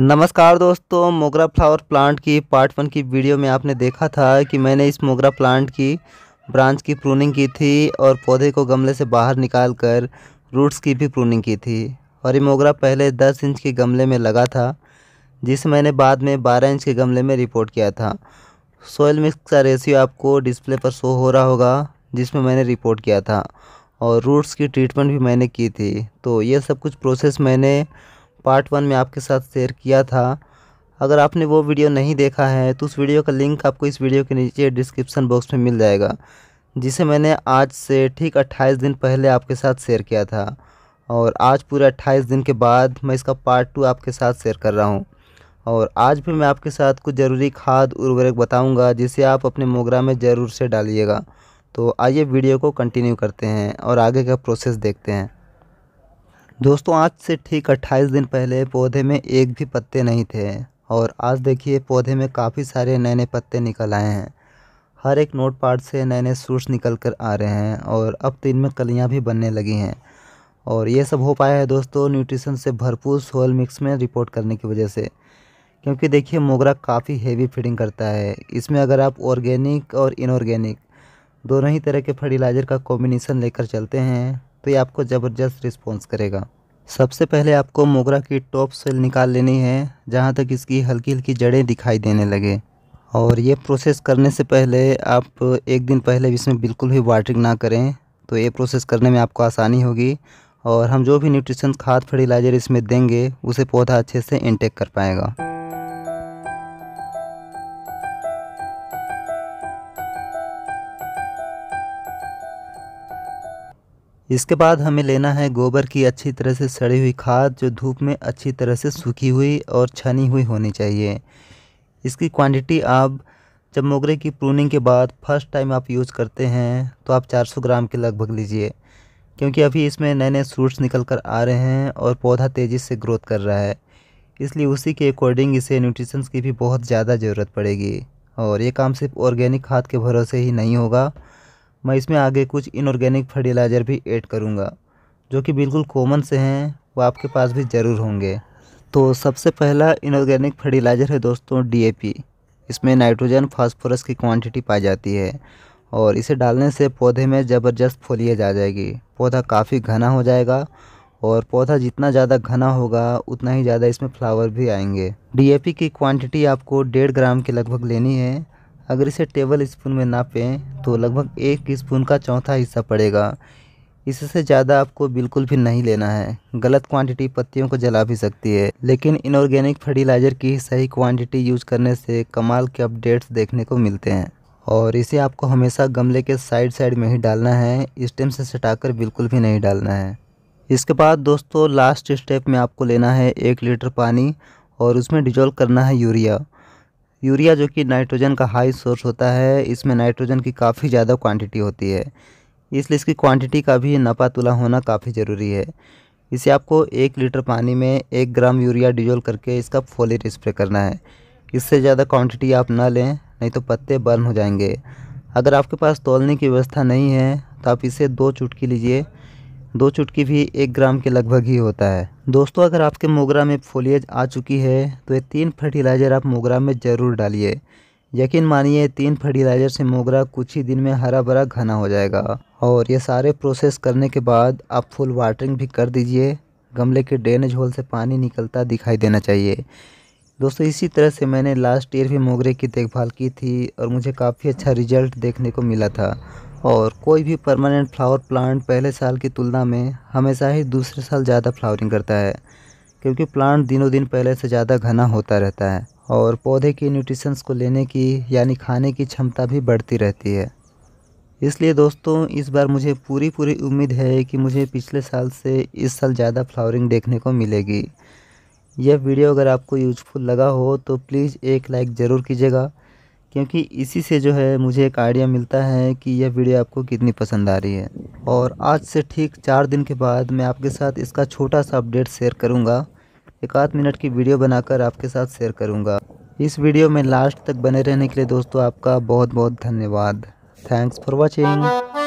नमस्कार दोस्तों मोगरा फ्लावर प्लांट की पार्ट वन की वीडियो में आपने देखा था कि मैंने इस मोगरा प्लांट की ब्रांच की प्रूनिंग की थी और पौधे को गमले से बाहर निकाल कर रूट्स की भी प्रूनिंग की थी और ये मोगरा पहले 10 इंच के गमले में लगा था जिसे मैंने बाद में 12 इंच के गमले में रिपोर्ट किया था सोयल मिक्स का रेशियो आपको डिस्प्ले पर शो हो रहा होगा जिसमें मैंने रिपोर्ट किया था और रूट्स की ट्रीटमेंट भी मैंने की थी तो ये सब कुछ प्रोसेस मैंने पार्ट वन में आपके साथ शेयर किया था अगर आपने वो वीडियो नहीं देखा है तो उस वीडियो का लिंक आपको इस वीडियो के नीचे डिस्क्रिप्शन बॉक्स में मिल जाएगा जिसे मैंने आज से ठीक 28 दिन पहले आपके साथ शेयर किया था और आज पूरे 28 दिन के बाद मैं इसका पार्ट टू आपके साथ शेयर कर रहा हूँ और आज भी मैं आपके साथ कुछ ज़रूरी खाद उर्वरक बताऊँगा जिसे आप अपने मोगरा में ज़रूर से डालिएगा तो आइए वीडियो को कंटिन्यू करते हैं और आगे का प्रोसेस देखते हैं दोस्तों आज से ठीक 28 दिन पहले पौधे में एक भी पत्ते नहीं थे और आज देखिए पौधे में काफ़ी सारे नए नए पत्ते निकल आए हैं हर एक नोट पार्ट से नए नए सूट्स निकल कर आ रहे हैं और अब तो इनमें कलियाँ भी बनने लगी हैं और ये सब हो पाया है दोस्तों न्यूट्रिशन से भरपूर सोयल मिक्स में रिपोर्ट करने की वजह से क्योंकि देखिए मोगरा काफ़ी हेवी फीडिंग करता है इसमें अगर आप ऑर्गेनिक और इनऑर्गेनिक दोनों ही तरह के फर्टिलाइज़र का कॉम्बिनेसन लेकर चलते हैं तो ये आपको ज़बरदस्त रिस्पॉन्स करेगा सबसे पहले आपको मोगरा की टॉप सेल निकाल लेनी है जहाँ तक इसकी हल्की हल्की जड़ें दिखाई देने लगे और ये प्रोसेस करने से पहले आप एक दिन पहले इसमें बिल्कुल भी वाटरिंग ना करें तो ये प्रोसेस करने में आपको आसानी होगी और हम जो भी न्यूट्रिशन खाद फर्टिलाइज़र इसमें देंगे उसे पौधा अच्छे से इंटेक कर पाएगा इसके बाद हमें लेना है गोबर की अच्छी तरह से सड़ी हुई खाद जो धूप में अच्छी तरह से सूखी हुई और छनी हुई होनी चाहिए इसकी क्वांटिटी आप जब मोगरे की प्रूनिंग के बाद फर्स्ट टाइम आप यूज़ करते हैं तो आप 400 ग्राम के लगभग लीजिए क्योंकि अभी इसमें नए नए फ्रूट्स निकल कर आ रहे हैं और पौधा तेज़ी से ग्रोथ कर रहा है इसलिए उसी के अकॉर्डिंग इसे न्यूट्रिशंस की भी बहुत ज़्यादा ज़रूरत पड़ेगी और ये काम सिर्फ ऑर्गेनिक खाद के भरोसे ही नहीं होगा मैं इसमें आगे कुछ इनऑर्गेनिक फर्टिलाइज़र भी ऐड करूँगा जो कि बिल्कुल कॉमन से हैं वो आपके पास भी ज़रूर होंगे तो सबसे पहला इनऑर्गेनिक फर्टिलाइज़र है दोस्तों डीएपी इसमें नाइट्रोजन फास्फोरस की क्वांटिटी पाई जाती है और इसे डालने से पौधे में ज़बरदस्त फोलियज आ जाएगी पौधा काफ़ी घना हो जाएगा और पौधा जितना ज़्यादा घना होगा उतना ही ज़्यादा इसमें फ्लावर भी आएंगे डीएपी की क्वांटिटी आपको डेढ़ ग्राम के लगभग लेनी है अगर इसे टेबल स्पून में नापें तो लगभग एक स्पून का चौथा हिस्सा पड़ेगा इससे ज़्यादा आपको बिल्कुल भी नहीं लेना है गलत क्वांटिटी पत्तियों को जला भी सकती है लेकिन इनऑर्गेनिक फर्टिलाइज़र की सही क्वांटिटी यूज़ करने से कमाल के अपडेट्स देखने को मिलते हैं और इसे आपको हमेशा गमले के साइड साइड में ही डालना है स्टेम से सटा बिल्कुल भी नहीं डालना है इसके बाद दोस्तों लास्ट स्टेप में आपको लेना है एक लीटर पानी और उसमें डिजोल्व करना है यूरिया यूरिया जो कि नाइट्रोजन का हाई सोर्स होता है इसमें नाइट्रोजन की काफ़ी ज़्यादा क्वांटिटी होती है इसलिए इसकी क्वांटिटी का भी नपा तुला होना काफ़ी ज़रूरी है इसे आपको एक लीटर पानी में एक ग्राम यूरिया डिजोल करके इसका फोलेट स्प्रे करना है इससे ज़्यादा क्वांटिटी आप ना लें नहीं तो पत्ते बर्न हो जाएंगे अगर आपके पास तोलने की व्यवस्था नहीं है तो आप इसे दो चुटकी लीजिए दो चुटकी भी एक ग्राम के लगभग ही होता है दोस्तों अगर आपके मोगरा में फोलियज आ चुकी है तो ये तीन फर्टिलाइज़र आप मोगरा में ज़रूर डालिए यकीन मानिए तीन फर्टिलाइज़र से मोगरा कुछ ही दिन में हरा भरा घना हो जाएगा और ये सारे प्रोसेस करने के बाद आप फुल वाटरिंग भी कर दीजिए गमले के ड्रेनेज होल से पानी निकलता दिखाई देना चाहिए दोस्तों इसी तरह से मैंने लास्ट ईयर भी मोगरे की देखभाल की थी और मुझे काफ़ी अच्छा रिजल्ट देखने को मिला था और कोई भी परमानेंट फ्लावर प्लांट पहले साल की तुलना में हमेशा ही दूसरे साल ज़्यादा फ्लावरिंग करता है क्योंकि प्लांट दिनों दिन पहले से ज़्यादा घना होता रहता है और पौधे के न्यूट्रिशंस को लेने की यानी खाने की क्षमता भी बढ़ती रहती है इसलिए दोस्तों इस बार मुझे पूरी पूरी उम्मीद है कि मुझे पिछले साल से इस साल ज़्यादा फ्लावरिंग देखने को मिलेगी यह वीडियो अगर आपको यूजफुल लगा हो तो प्लीज़ एक लाइक ज़रूर कीजिएगा क्योंकि इसी से जो है मुझे एक आइडिया मिलता है कि यह वीडियो आपको कितनी पसंद आ रही है और आज से ठीक चार दिन के बाद मैं आपके साथ इसका छोटा सा अपडेट शेयर करूँगा एक आध मिनट की वीडियो बनाकर आपके साथ शेयर करूँगा इस वीडियो में लास्ट तक बने रहने के लिए दोस्तों आपका बहुत बहुत धन्यवाद थैंक्स फॉर वॉचिंग